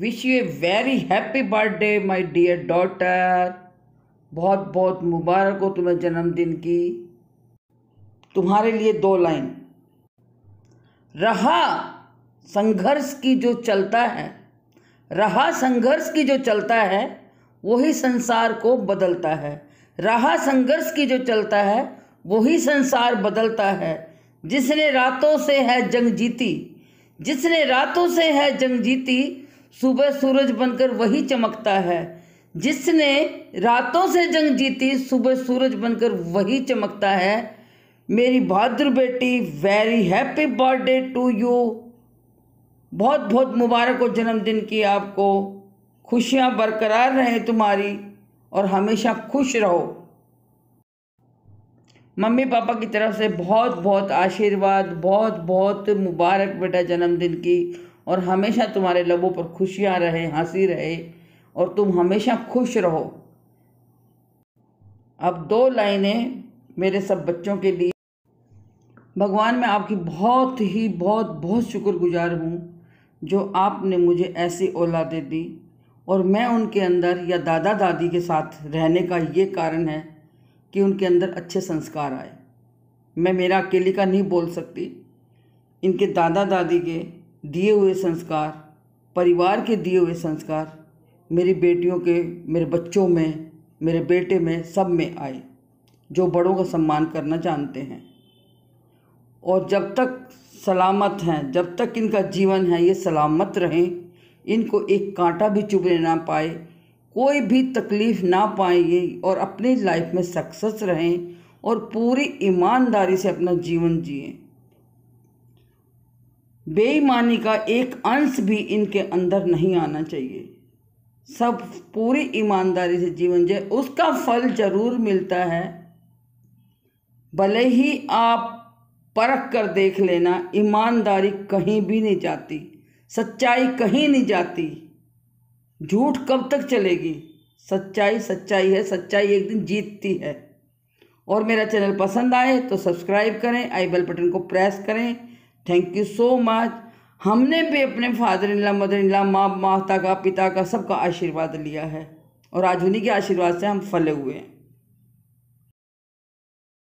wish you a very happy birthday my dear daughter बहुत बहुत मुबारक हो तुम्हें जन्मदिन की तुम्हारे लिए दो लाइन रहा संघर्ष की जो चलता है रहा संघर्ष की जो चलता है वही संसार को बदलता है रहा संघर्ष की जो चलता है वही संसार बदलता है जिसने रातों से है जंग जीती जिसने रातों से है जंग जीती सुबह सूरज बनकर वही चमकता है जिसने रातों से जंग जीती सुबह सूरज बनकर वही चमकता है मेरी बहादुर बेटी very happy birthday to you बहुत बहुत मुबारक हो जन्मदिन की आपको खुशियाँ बरकरार रहें तुम्हारी और हमेशा खुश रहो मम्मी पापा की तरफ से बहुत बहुत आशीर्वाद बहुत बहुत मुबारक बेटा जन्मदिन की और हमेशा तुम्हारे लबों पर खुशियाँ रहे हंसी रहे और तुम हमेशा खुश रहो अब दो लाइनें मेरे सब बच्चों के लिए भगवान मैं आपकी बहुत ही बहुत बहुत शुक्रगुजार हूँ जो आपने मुझे ऐसी औलादे दी और मैं उनके अंदर या दादा दादी के साथ रहने का ये कारण है कि उनके अंदर अच्छे संस्कार आए मैं मेरा अकेले का नहीं बोल सकती इनके दादा दादी के दिए हुए संस्कार परिवार के दिए हुए संस्कार मेरी बेटियों के मेरे बच्चों में मेरे बेटे में सब में आए जो बड़ों का सम्मान करना जानते हैं और जब तक सलामत हैं जब तक इनका जीवन है ये सलामत रहें इनको एक कांटा भी चुभने ना पाए कोई भी तकलीफ़ ना पाए ये और अपनी लाइफ में सक्सेस रहें और पूरी ईमानदारी से अपना जीवन जिएं बेईमानी का एक अंश भी इनके अंदर नहीं आना चाहिए सब पूरी ईमानदारी से जीवन जय उसका फल जरूर मिलता है भले ही आप परख कर देख लेना ईमानदारी कहीं भी नहीं जाती सच्चाई कहीं नहीं जाती झूठ कब तक चलेगी सच्चाई सच्चाई है सच्चाई एक दिन जीतती है और मेरा चैनल पसंद आए तो सब्सक्राइब करें आई बेल बटन को प्रेस करें थैंक यू सो मच हमने भी अपने father in La mother in ला माँ माता का पिता का सबका आशीर्वाद लिया है और आज उन्हीं के आशीर्वाद से हम फले हुए हैं